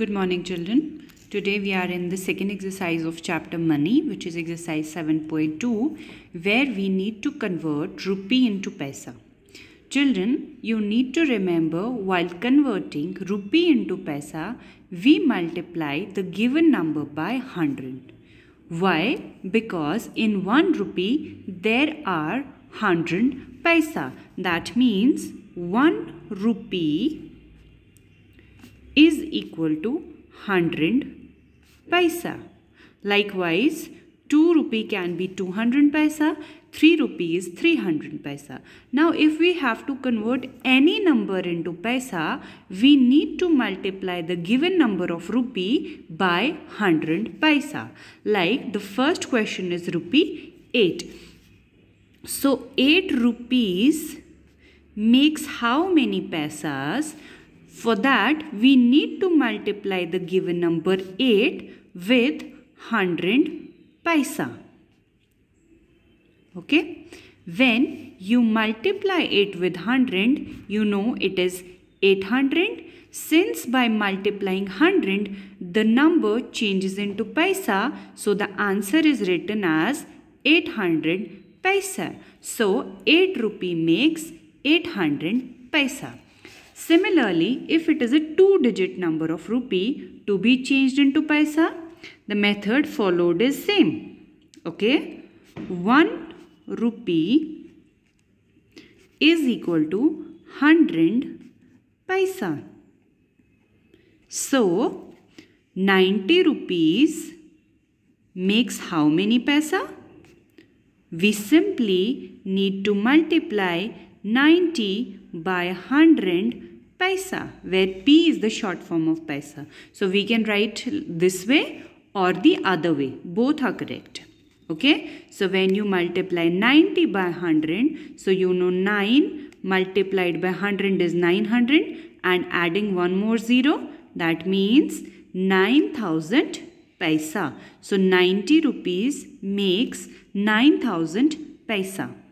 Good morning children. Today we are in the second exercise of chapter money which is exercise 7.2 where we need to convert rupee into paisa. Children, you need to remember while converting rupee into paisa, we multiply the given number by 100. Why? Because in 1 rupee there are 100 paisa. That means 1 rupee is equal to 100 paisa. Likewise, 2 rupee can be 200 paisa, 3 rupee is 300 paisa. Now if we have to convert any number into paisa, we need to multiply the given number of rupee by 100 paisa. Like the first question is rupee 8. So 8 rupees makes how many paisas? For that, we need to multiply the given number 8 with 100 paisa. Okay. When you multiply it with 100, you know it is 800. Since by multiplying 100, the number changes into paisa, so the answer is written as 800 paisa. So, 8 rupee makes 800 paisa. Similarly, if it is a two-digit number of rupee to be changed into paisa, the method followed is same. Okay, 1 rupee is equal to 100 paisa. So, 90 rupees makes how many paisa? We simply need to multiply 90 by 100 paisa where P is the short form of paisa. So we can write this way or the other way. Both are correct. Okay. So when you multiply 90 by 100, so you know 9 multiplied by 100 is 900 and adding one more 0 that means 9000 paisa. So 90 rupees makes 9000 paisa.